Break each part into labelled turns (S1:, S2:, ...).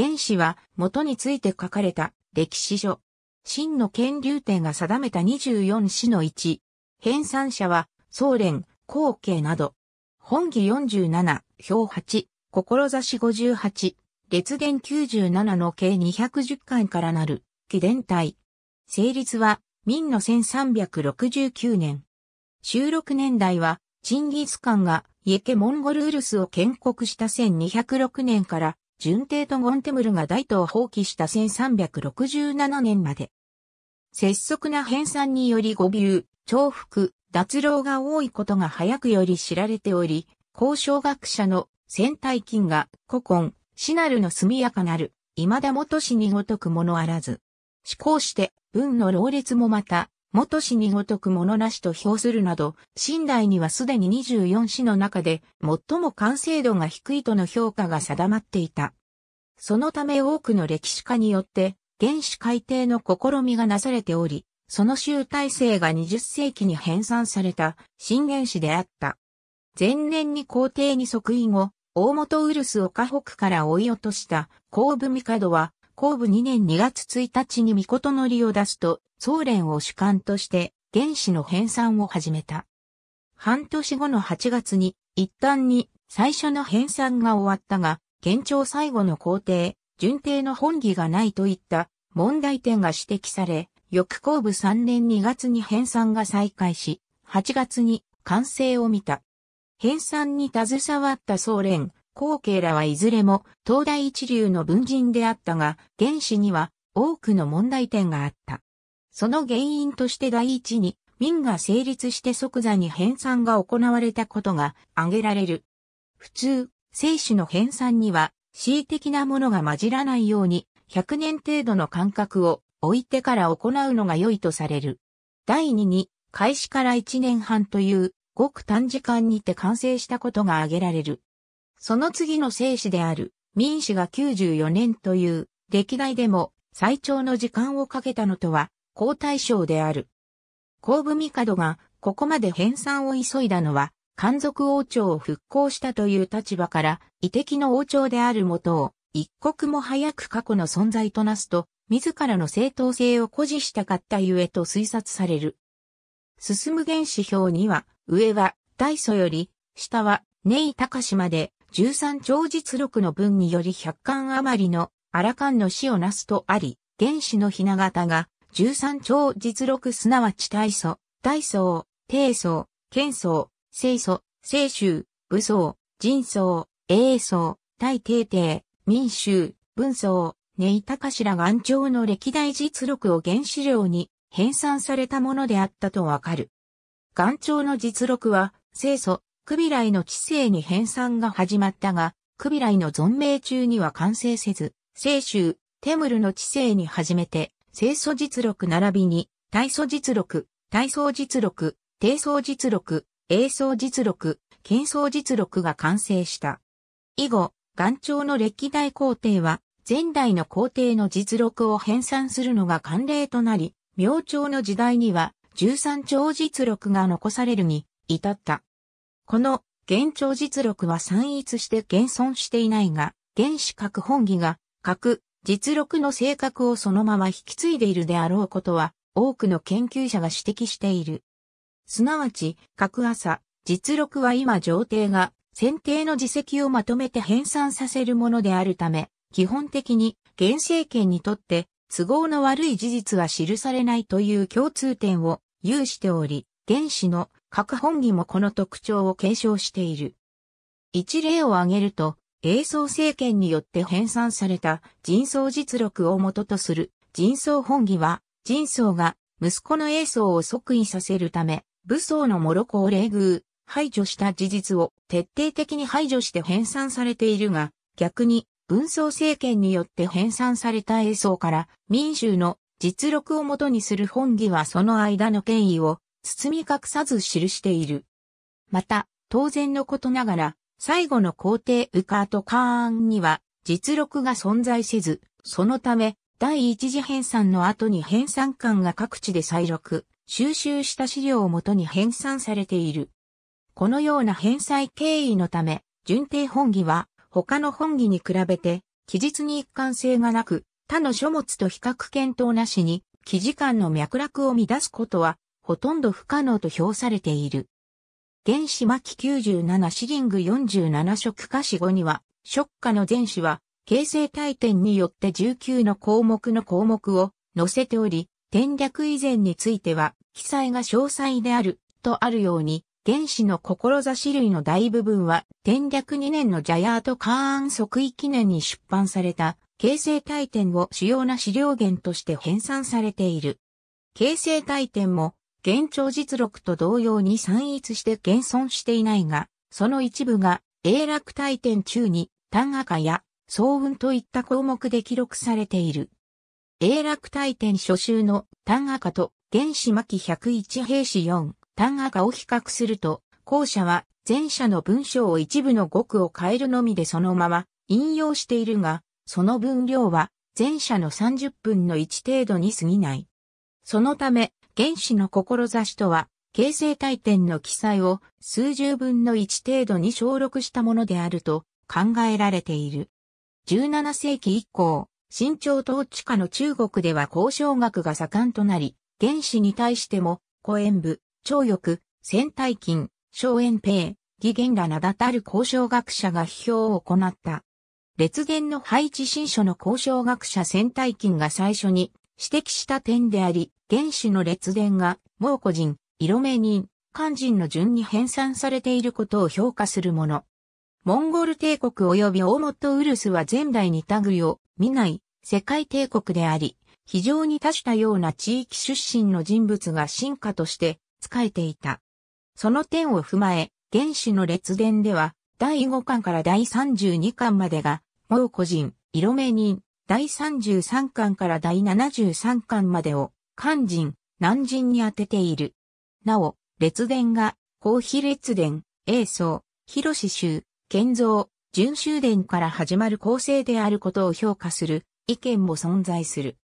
S1: 原始は元について書かれた歴史書。真の権竜帝が定めた24詩の1。編纂者は、総連、後継など。本義47、表8、志58、列伝97の計210巻からなる、紀伝体。成立は、明の1369年。収録年代は、チンギスカンが、イエケモンゴルウルスを建国した1206年から順帝とゴンテムルが大都を放棄した1367年まで。拙速な編纂により誤謬、重複、脱漏が多いことが早くより知られており、交渉学者の戦隊金が古今、シナルの速やかなる、未だ元氏にごとくものあらず。思考して、文の老列もまた、元氏にごとくものなしと評するなど、新代にはすでに24死の中で、最も完成度が低いとの評価が定まっていた。そのため多くの歴史家によって原始改定の試みがなされており、その集大成が20世紀に編纂された新原始であった。前年に皇帝に即位後、大本ウルスを河北から追い落とした後部帝は、後部2年2月1日に御の利を出すと、総連を主観として原始の編纂を始めた。半年後の8月に、一旦に最初の編纂が終わったが、県庁最後の皇帝、順帝の本義がないといった問題点が指摘され、翌後部3年2月に編纂が再開し、8月に完成を見た。編纂に携わった総連、後継らはいずれも東大一流の文人であったが、原始には多くの問題点があった。その原因として第一に、民が成立して即座に編纂が行われたことが挙げられる。普通、精子の編纂には、恣意的なものが混じらないように、100年程度の間隔を置いてから行うのが良いとされる。第2に、開始から1年半という、ごく短時間にて完成したことが挙げられる。その次の生死である、民主が94年という、歴代でも最長の時間をかけたのとは、皇太賞である。皇部帝がここまで編纂を急いだのは、漢族王朝を復興したという立場から、遺敵の王朝である元を、一刻も早く過去の存在となすと、自らの正当性を誇示したかったゆえと推察される。進む原子表には、上は大祖より、下はネイ高島で、13超実録の文により100巻余りの荒巻の死をなすとあり、原子のひな形が、13超実録すなわち大祖、大祖、低祖、剣祖、清楚、清州、武装、人相、英相、大帝帝、民衆、文相、ネイタカシラ元朝の歴代実録を原資料に編纂されたものであったとわかる。元朝の実録は、清楚、クビライの知性に編纂が始まったが、クビライの存命中には完成せず、清州、テムルの知性に始めて、清楚実録並びに、大祖実録、大宋実録、低宋実録、映像実録、建宗実録が完成した。以後、元朝の歴代皇帝は、前代の皇帝の実録を編纂するのが慣例となり、明朝の時代には、十三朝実録が残されるに、至った。この、元朝実録は散逸して現存していないが、原始核本義が、核、実録の性格をそのまま引き継いでいるであろうことは、多くの研究者が指摘している。すなわち、各朝、実録は今上帝が、選定の自責をまとめて編纂させるものであるため、基本的に、現政権にとって、都合の悪い事実は記されないという共通点を有しており、原始の各本義もこの特徴を継承している。一例を挙げると、英宗政権によって編纂された人相実録を元とする人相本義は、人相が息子の英宗を即位させるため、武装のモロコを冷遇、排除した事実を徹底的に排除して編纂されているが、逆に、文装政権によって編纂された映像から民衆の実録をもとにする本義はその間の権威を包み隠さず記している。また、当然のことながら、最後の皇帝ウカート・カーンには実録が存在せず、そのため、第一次編纂の後に編纂官が各地で再録、収集した資料をもとに編纂されている。このような返済経緯のため、順定本義は他の本義に比べて記述に一貫性がなく、他の書物と比較検討なしに、記事間の脈絡を乱すことは、ほとんど不可能と評されている。原始末期97シリング47色化詞後には、食化の前詞は、形成体点によって19の項目の項目を載せており、転略以前については、記載が詳細である、とあるように、原始の志類の大部分は、転略2年のジャヤート・カーン即位記念に出版された、形成体典を主要な資料源として編纂されている。形成体典も、現状実録と同様に散逸して現存していないが、その一部が、永楽体典中に、単赤や、総運といった項目で記録されている。永楽大典初秋の単赤と原始巻101兵士4単赤を比較すると、後者は前者の文章を一部の語句を変えるのみでそのまま引用しているが、その分量は前者の30分の1程度に過ぎない。そのため、原始の志とは、形成大典の記載を数十分の1程度に省略したものであると考えられている。17世紀以降、新朝統治下の中国では交渉学が盛んとなり、原始に対しても、古縁部、超翼、戦隊金、荘園平、義元ら名だたる交渉学者が批評を行った。列伝の配置新書の交渉学者戦隊金が最初に指摘した点であり、原始の列伝が蒙古人、色目人、漢人の順に編纂されていることを評価するもの。モンゴル帝国及び大本ウルスは前代に類を見ない世界帝国であり、非常に多種多様な地域出身の人物が進化として仕えていた。その点を踏まえ、原始の列伝では、第5巻から第32巻までが、蒙個人、色目人、第33巻から第73巻までを、漢人、南人に当てている。なお、列伝が、公費列伝、英宗、広志州、建造、準修伝から始まる構成であることを評価する意見も存在する。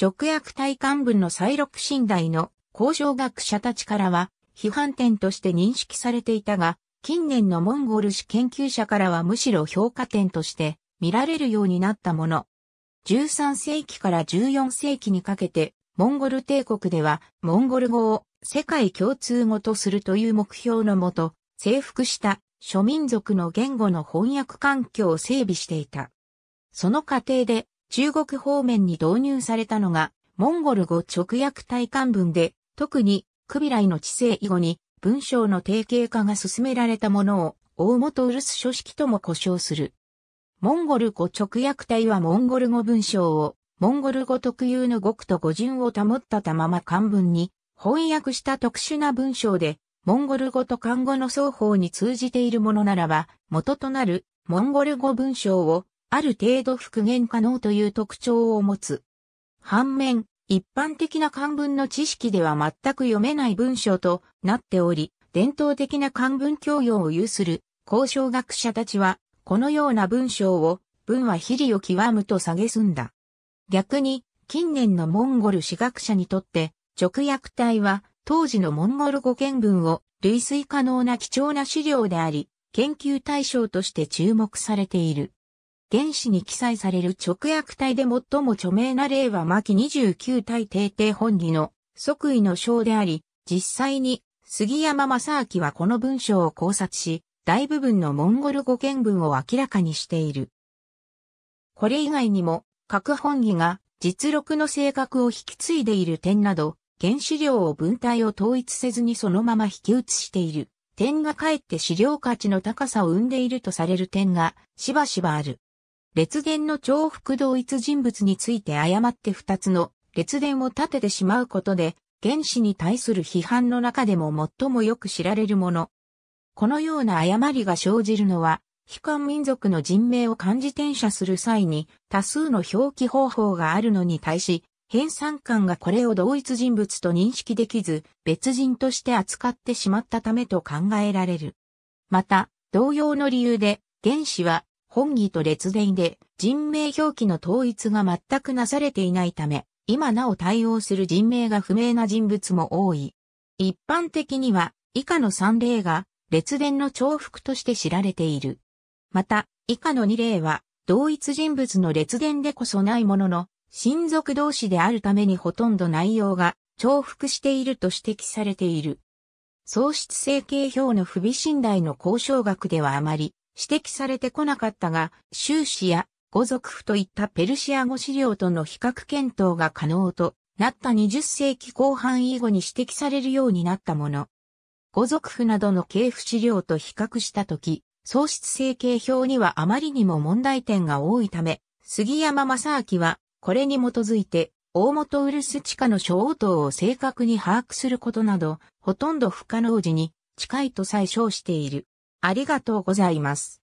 S1: 直訳体幹文の再録信頼の工場学者たちからは批判点として認識されていたが、近年のモンゴル史研究者からはむしろ評価点として見られるようになったもの。13世紀から14世紀にかけて、モンゴル帝国では、モンゴル語を世界共通語とするという目標のもと、征服した諸民族の言語の翻訳環境を整備していた。その過程で中国方面に導入されたのがモンゴル語直訳体漢文で、特にクビライの知性以後に文章の定型化が進められたものを大元ウルス書式とも呼称する。モンゴル語直訳体はモンゴル語文章をモンゴル語特有の語句と語順を保ったたまま漢文に翻訳した特殊な文章でモンゴル語と漢語の双方に通じているものならば、元となるモンゴル語文章をある程度復元可能という特徴を持つ。反面、一般的な漢文の知識では全く読めない文章となっており、伝統的な漢文教養を有する交渉学者たちは、このような文章を、文は比理を極むと蔑んだ。逆に、近年のモンゴル史学者にとって、直訳体は当時のモンゴル語見文を類推可能な貴重な資料であり、研究対象として注目されている。原始に記載される直訳体で最も著名な例は巻29体帝帝本義の即位の章であり、実際に杉山正明はこの文章を考察し、大部分のモンゴル語見文を明らかにしている。これ以外にも、各本義が実録の性格を引き継いでいる点など、原子量を分体を統一せずにそのまま引き移している。点がかえって資料価値の高さを生んでいるとされる点がしばしばある。列伝の重複同一人物について誤って二つの列伝を立ててしまうことで、原子に対する批判の中でも最もよく知られるもの。このような誤りが生じるのは、非漢民族の人名を漢字転写する際に多数の表記方法があるのに対し、編纂官がこれを同一人物と認識できず、別人として扱ってしまったためと考えられる。また、同様の理由で、原子は本義と列伝で人名表記の統一が全くなされていないため、今なお対応する人名が不明な人物も多い。一般的には以下の3例が列伝の重複として知られている。また、以下の2例は同一人物の列伝でこそないものの、親族同士であるためにほとんど内容が重複していると指摘されている。喪失整形表の不備信頼の交渉額ではあまり指摘されてこなかったが、収支や語族譜といったペルシア語資料との比較検討が可能となった20世紀後半以後に指摘されるようになったもの。語族譜などの系譜資料と比較したとき、喪失整形表にはあまりにも問題点が多いため、杉山正明はこれに基づいて、大元ウルス地下の小応答を正確に把握することなど、ほとんど不可能時に近いと最小している。ありがとうございます。